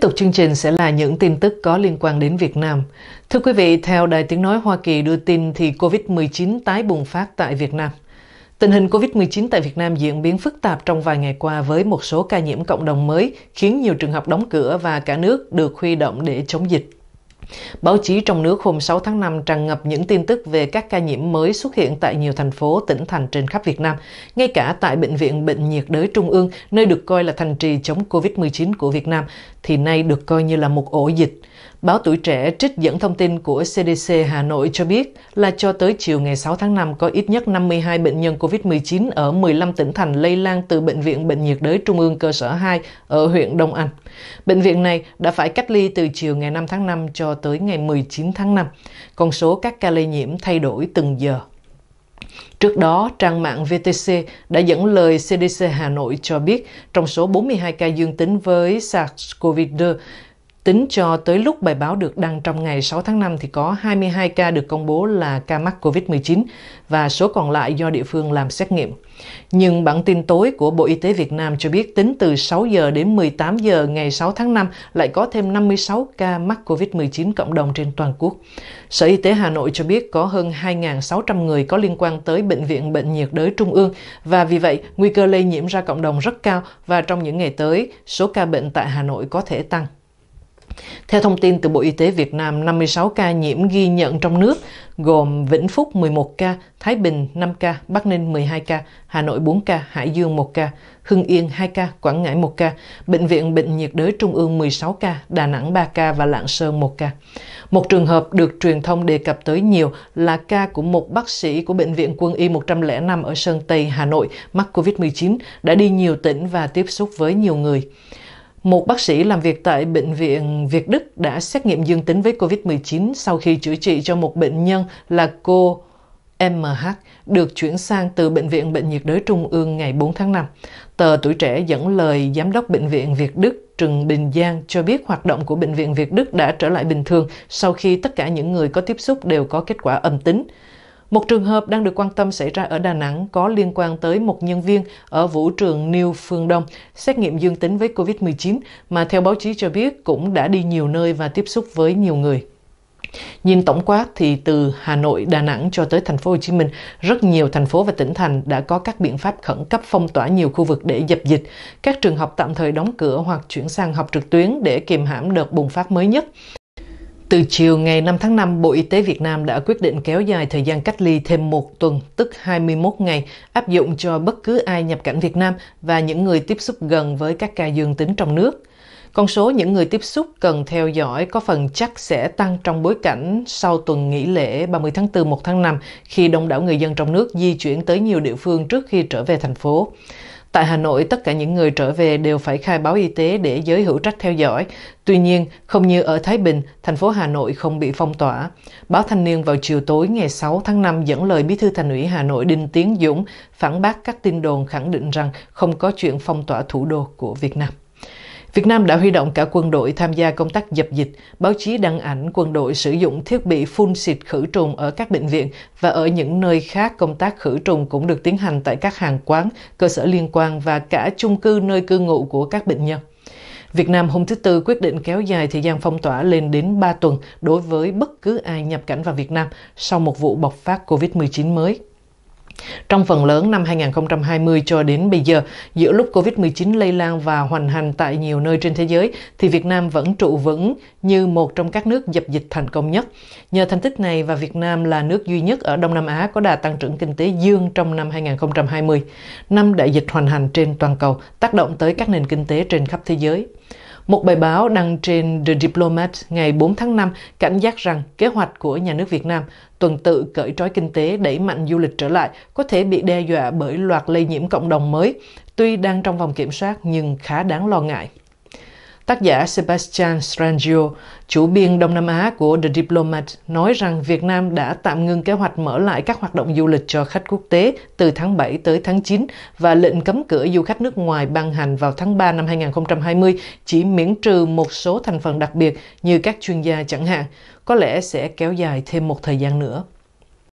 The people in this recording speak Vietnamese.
Tiếp tục chương trình sẽ là những tin tức có liên quan đến Việt Nam. Thưa quý vị, theo Đài Tiếng Nói Hoa Kỳ đưa tin thì COVID-19 tái bùng phát tại Việt Nam. Tình hình COVID-19 tại Việt Nam diễn biến phức tạp trong vài ngày qua với một số ca nhiễm cộng đồng mới khiến nhiều trường học đóng cửa và cả nước được huy động để chống dịch. Báo chí trong nước hôm 6 tháng 5 tràn ngập những tin tức về các ca nhiễm mới xuất hiện tại nhiều thành phố, tỉnh thành trên khắp Việt Nam, ngay cả tại Bệnh viện Bệnh nhiệt đới Trung ương, nơi được coi là thành trì chống COVID-19 của Việt Nam, thì nay được coi như là một ổ dịch. Báo Tuổi Trẻ trích dẫn thông tin của CDC Hà Nội cho biết là cho tới chiều ngày 6 tháng 5 có ít nhất 52 bệnh nhân COVID-19 ở 15 tỉnh thành lây lan từ Bệnh viện Bệnh nhiệt đới Trung ương cơ sở 2 ở huyện Đông Anh. Bệnh viện này đã phải cách ly từ chiều ngày 5 tháng 5 cho tới ngày 19 tháng 5. Con số các ca lây nhiễm thay đổi từng giờ. Trước đó, trang mạng VTC đã dẫn lời CDC Hà Nội cho biết trong số 42 ca dương tính với SARS-CoV-2, Tính cho tới lúc bài báo được đăng trong ngày 6 tháng 5 thì có 22 ca được công bố là ca mắc COVID-19 và số còn lại do địa phương làm xét nghiệm. Nhưng bản tin tối của Bộ Y tế Việt Nam cho biết tính từ 6 giờ đến 18 giờ ngày 6 tháng 5 lại có thêm 56 ca mắc COVID-19 cộng đồng trên toàn quốc. Sở Y tế Hà Nội cho biết có hơn 2.600 người có liên quan tới Bệnh viện Bệnh nhiệt đới Trung ương và vì vậy nguy cơ lây nhiễm ra cộng đồng rất cao và trong những ngày tới số ca bệnh tại Hà Nội có thể tăng. Theo thông tin từ Bộ Y tế Việt Nam, 56 ca nhiễm ghi nhận trong nước, gồm Vĩnh Phúc 11 ca, Thái Bình 5 ca, Bắc Ninh 12 ca, Hà Nội 4 ca, Hải Dương 1 ca, Hưng Yên 2 ca, Quảng Ngãi 1 ca, Bệnh viện Bệnh nhiệt đới Trung ương 16 ca, Đà Nẵng 3 ca và Lạng Sơn 1 ca. Một trường hợp được truyền thông đề cập tới nhiều là ca của một bác sĩ của Bệnh viện Quân y 105 ở Sơn Tây, Hà Nội mắc COVID-19 đã đi nhiều tỉnh và tiếp xúc với nhiều người. Một bác sĩ làm việc tại Bệnh viện Việt Đức đã xét nghiệm dương tính với COVID-19 sau khi chữa trị cho một bệnh nhân là cô MH được chuyển sang từ Bệnh viện Bệnh nhiệt đới Trung ương ngày 4 tháng 5. Tờ Tuổi Trẻ dẫn lời Giám đốc Bệnh viện Việt Đức Trừng Bình Giang cho biết hoạt động của Bệnh viện Việt Đức đã trở lại bình thường sau khi tất cả những người có tiếp xúc đều có kết quả âm tính. Một trường hợp đang được quan tâm xảy ra ở Đà Nẵng có liên quan tới một nhân viên ở vũ trường New Phương Đông xét nghiệm dương tính với COVID-19 mà theo báo chí cho biết cũng đã đi nhiều nơi và tiếp xúc với nhiều người. Nhìn tổng quát thì từ Hà Nội, Đà Nẵng cho tới thành phố Hồ Chí Minh, rất nhiều thành phố và tỉnh thành đã có các biện pháp khẩn cấp phong tỏa nhiều khu vực để dập dịch. Các trường học tạm thời đóng cửa hoặc chuyển sang học trực tuyến để kiềm hãm đợt bùng phát mới nhất. Từ chiều ngày 5 tháng 5, Bộ Y tế Việt Nam đã quyết định kéo dài thời gian cách ly thêm một tuần, tức 21 ngày, áp dụng cho bất cứ ai nhập cảnh Việt Nam và những người tiếp xúc gần với các ca dương tính trong nước. Con số những người tiếp xúc cần theo dõi có phần chắc sẽ tăng trong bối cảnh sau tuần nghỉ lễ 30 tháng 4 1 tháng 5 khi đông đảo người dân trong nước di chuyển tới nhiều địa phương trước khi trở về thành phố. Tại Hà Nội, tất cả những người trở về đều phải khai báo y tế để giới hữu trách theo dõi. Tuy nhiên, không như ở Thái Bình, thành phố Hà Nội không bị phong tỏa. Báo Thanh niên vào chiều tối ngày 6 tháng 5 dẫn lời Bí thư Thành ủy Hà Nội Đinh Tiến Dũng phản bác các tin đồn khẳng định rằng không có chuyện phong tỏa thủ đô của Việt Nam. Việt Nam đã huy động cả quân đội tham gia công tác dập dịch, báo chí đăng ảnh quân đội sử dụng thiết bị phun xịt khử trùng ở các bệnh viện và ở những nơi khác công tác khử trùng cũng được tiến hành tại các hàng quán, cơ sở liên quan và cả chung cư nơi cư ngụ của các bệnh nhân. Việt Nam hôm thứ Tư quyết định kéo dài thời gian phong tỏa lên đến 3 tuần đối với bất cứ ai nhập cảnh vào Việt Nam sau một vụ bộc phát COVID-19 mới. Trong phần lớn năm 2020 cho đến bây giờ, giữa lúc COVID-19 lây lan và hoành hành tại nhiều nơi trên thế giới, thì Việt Nam vẫn trụ vững như một trong các nước dập dịch thành công nhất. Nhờ thành tích này và Việt Nam là nước duy nhất ở Đông Nam Á có đà tăng trưởng kinh tế dương trong năm 2020, năm đại dịch hoành hành trên toàn cầu tác động tới các nền kinh tế trên khắp thế giới. Một bài báo đăng trên The Diplomat ngày 4 tháng 5 cảnh giác rằng kế hoạch của nhà nước Việt Nam tuần tự cởi trói kinh tế đẩy mạnh du lịch trở lại có thể bị đe dọa bởi loạt lây nhiễm cộng đồng mới, tuy đang trong vòng kiểm soát nhưng khá đáng lo ngại. Tác giả Sebastian Strangio, chủ biên Đông Nam Á của The Diplomat, nói rằng Việt Nam đã tạm ngưng kế hoạch mở lại các hoạt động du lịch cho khách quốc tế từ tháng 7 tới tháng 9 và lệnh cấm cửa du khách nước ngoài ban hành vào tháng 3 năm 2020 chỉ miễn trừ một số thành phần đặc biệt như các chuyên gia chẳng hạn, có lẽ sẽ kéo dài thêm một thời gian nữa.